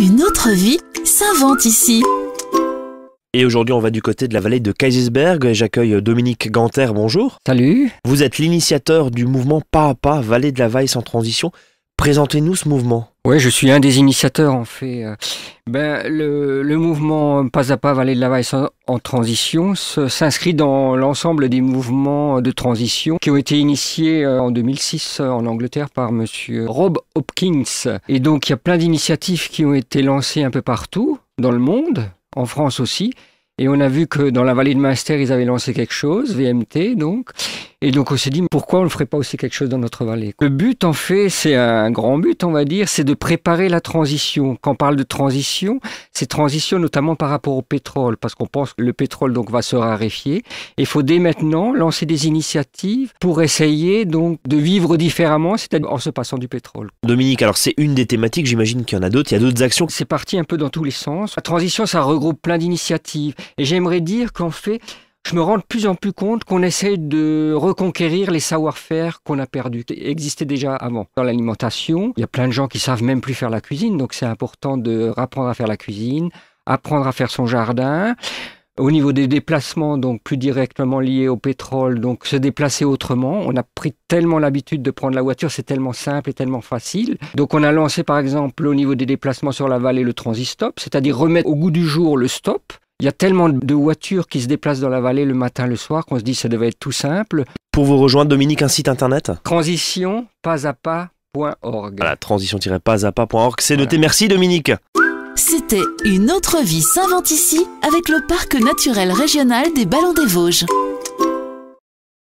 Une autre vie s'invente ici. Et aujourd'hui, on va du côté de la vallée de Kaisersberg et j'accueille Dominique Ganter. Bonjour. Salut. Vous êtes l'initiateur du mouvement Pas à Pas, Vallée de la Vaille sans transition. Présentez-nous ce mouvement. Oui, je suis un des initiateurs en fait. Euh. Ben, le, mouvement Pas à pas Vallée de la vallée en transition s'inscrit dans l'ensemble des mouvements de transition qui ont été initiés euh, en 2006 euh, en Angleterre par M. Rob Hopkins. Et donc il y a plein d'initiatives qui ont été lancées un peu partout dans le monde, en France aussi. Et on a vu que dans la vallée de Meister, ils avaient lancé quelque chose, VMT donc. Et donc on s'est dit, pourquoi on ne ferait pas aussi quelque chose dans notre vallée Le but, en fait, c'est un grand but, on va dire, c'est de préparer la transition. Quand on parle de transition, c'est transition notamment par rapport au pétrole, parce qu'on pense que le pétrole donc va se raréfier. Il faut dès maintenant lancer des initiatives pour essayer donc de vivre différemment, c'est-à-dire en se passant du pétrole. Dominique, alors c'est une des thématiques, j'imagine qu'il y en a d'autres, il y a d'autres actions. C'est parti un peu dans tous les sens. La transition, ça regroupe plein d'initiatives. Et j'aimerais dire qu'en fait, je me rends de plus en plus compte qu'on essaie de reconquérir les savoir-faire qu'on a perdus, qui existaient déjà avant. Dans l'alimentation, il y a plein de gens qui savent même plus faire la cuisine, donc c'est important de rapprendre à faire la cuisine, apprendre à faire son jardin. Au niveau des déplacements, donc plus directement liés au pétrole, donc se déplacer autrement, on a pris tellement l'habitude de prendre la voiture, c'est tellement simple et tellement facile. Donc on a lancé par exemple au niveau des déplacements sur la vallée le transistop, c'est-à-dire remettre au goût du jour le stop, il y a tellement de voitures qui se déplacent dans la vallée le matin, le soir, qu'on se dit que ça devait être tout simple. Pour vous rejoindre, Dominique, un site internet Transition pas à transition-pas c'est noté. Merci Dominique. C'était Une autre vie s'invente ici avec le parc naturel régional des Ballons des Vosges.